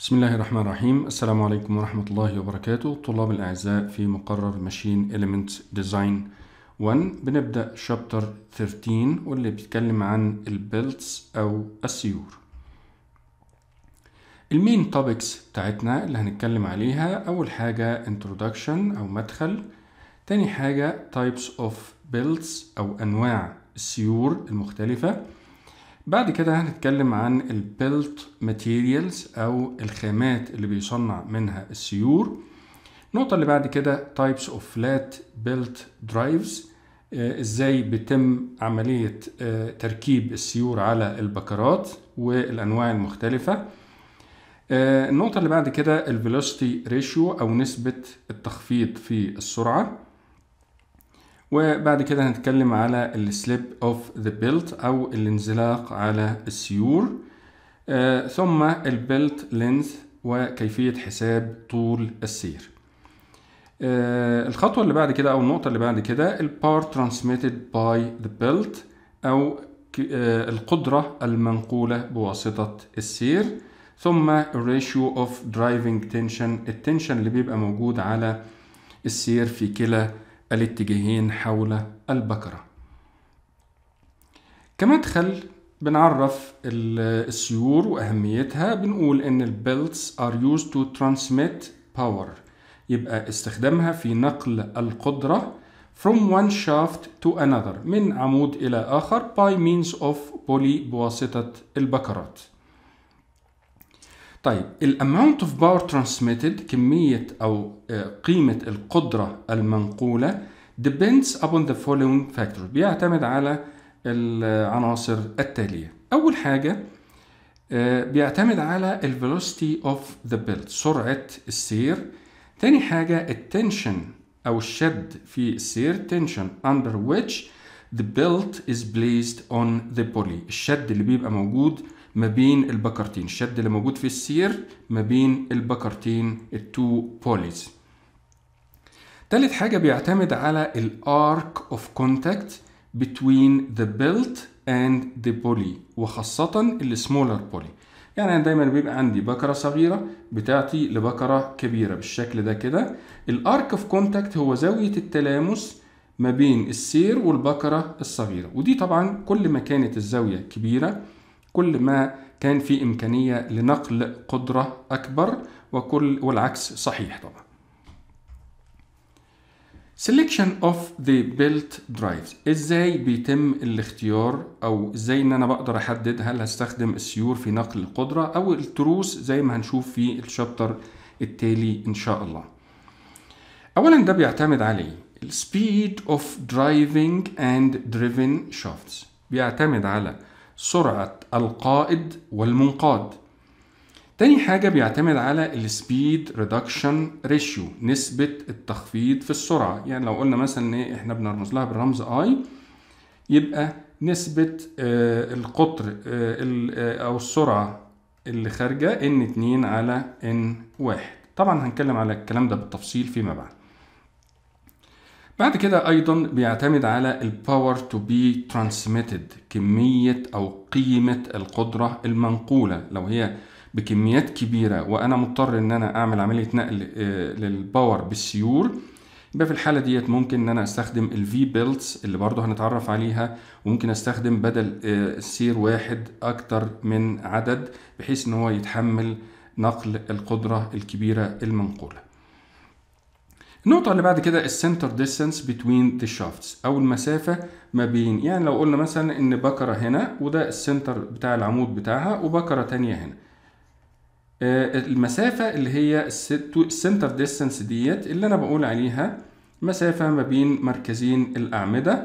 بسم الله الرحمن الرحيم السلام عليكم ورحمة الله وبركاته طلاب الأعزاء في مقرر ماشين Elements ديزاين 1 بنبدأ شابتر 13 واللي بيتكلم عن البيلتس أو السيور المين توبكس بتاعتنا اللي هنتكلم عليها أول حاجة introduction أو مدخل تاني حاجة types of builds أو أنواع السيور المختلفة بعد كده هنتكلم عن البيلت ماتيريالز او الخامات اللي بيصنع منها السيور النقطه اللي بعد كده تايبس اوف فلات بيلت درايفز ازاي بتم عمليه آه، تركيب السيور على البكرات والانواع المختلفه آه، النقطه اللي بعد كده الفيلوسيتي ريشيو او نسبه التخفيض في السرعه وبعد كده هنتكلم على السليب اوف ذا بيلت او الانزلاق على السيور آه، ثم البيلت لينث وكيفية حساب طول السير آه، الخطوة اللي بعد كده او النقطة اللي بعد كده البار ترانسميتد باي ذا بيلت او آه، القدرة المنقولة بواسطة السير ثم الريشيو اوف درايفنج تنشن التنشن اللي بيبقى موجود على السير في كلا الاتجاهين حول البكرة كمدخل بنعرف السيور وأهميتها بنقول إن البيلتس are used to transmit power يبقى استخدامها في نقل القدرة from one shaft to another من عمود إلى آخر by means of pulley بواسطة البكرات طيب الاماونت اوف باور ترانسميتد كميه او آه، قيمه القدره المنقوله depends upon the following factors بيعتمد على العناصر التاليه اول حاجه آه، بيعتمد على ال velocity of the build سرعه السير تاني حاجه التنشن او الشد في السير tension under which the belt is placed on the pulley الشد اللي بيبقى موجود ما بين البكرتين الشد اللي موجود في السير ما بين البكرتين التو بوليز تالت حاجة بيعتمد على الارك اوف كونتاكت between the belt and the pulley وخاصة السمولر بولي يعني أنا دايما بيبقى عندي بكرة صغيرة بتاعتي لبكرة كبيرة بالشكل ده كده الارك اوف كونتاكت هو زاوية التلامس ما بين السير والبكرة الصغيرة ودي طبعا كل ما كانت الزاوية كبيرة كل ما كان في إمكانية لنقل قدرة أكبر وكل والعكس صحيح طبعا selection of the built drives ازاي بيتم الاختيار او ازاي ان انا بقدر احدد هل هستخدم السيور في نقل القدرة او التروس زي ما هنشوف في الشابتر التالي ان شاء الله اولا ده بيعتمد عليه speed of driving and driven shafts بيعتمد على سرعة القائد والمنقاد تاني حاجة بيعتمد على الـ Speed Reduction Ratio نسبة التخفيض في السرعة يعني لو قلنا مثلا ان احنا بنرمز لها بالرمز I يبقى نسبة آه، القطر آه، آه، او السرعة اللي خارجة n2 على n1 طبعا هنتكلم على الكلام ده بالتفصيل فيما بعد بعد كده أيضا بيعتمد على الباور تو بي ترانسميتد كمية أو قيمة القدرة المنقولة لو هي بكميات كبيرة وأنا مضطر إن أنا أعمل عملية نقل آه، للباور بالسيور يبقى في الحالة ديت ممكن إن أنا أستخدم الفي بيلتس اللي برضه هنتعرف عليها وممكن أستخدم بدل آه، سير واحد أكتر من عدد بحيث إن هو يتحمل نقل القدرة الكبيرة المنقولة النقطة اللي بعد كده السنتر ديستانس بتوين ذا شافتس أو المسافة ما بين يعني لو قلنا مثلا إن بكرة هنا وده السنتر بتاع العمود بتاعها وبكرة تانية هنا آه، المسافة اللي هي السنتر ديستانس ديت اللي أنا بقول عليها مسافة ما بين مركزين الأعمدة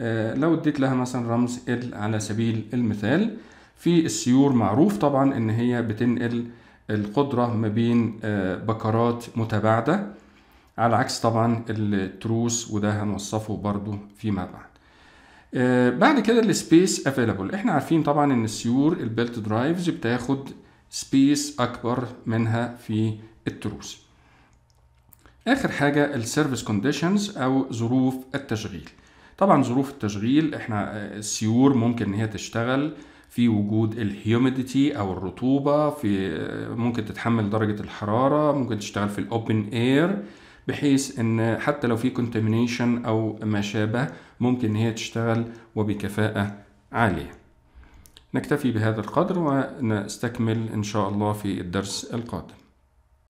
آه، لو اديت لها مثلا رمز ال على سبيل المثال في السيور معروف طبعا إن هي بتنقل القدرة ما بين آه، بكرات متباعدة على عكس طبعا التروس وده هنوصفه برضو فيما بعد آه، بعد كده السبيس افيلابل احنا عارفين طبعا ان السيور البيلت درايفز بتاخد سبيس اكبر منها في التروس اخر حاجه السيرفيس كونديشنز او ظروف التشغيل طبعا ظروف التشغيل احنا آه، السيور ممكن ان هي تشتغل في وجود الهيوميديتي او الرطوبه في آه، ممكن تتحمل درجه الحراره ممكن تشتغل في الاوبن اير بحيث ان حتى لو في كونتامينيشن او ما شابه ممكن ان هي تشتغل وبكفاءة عالية نكتفي بهذا القدر ونستكمل ان شاء الله في الدرس القادم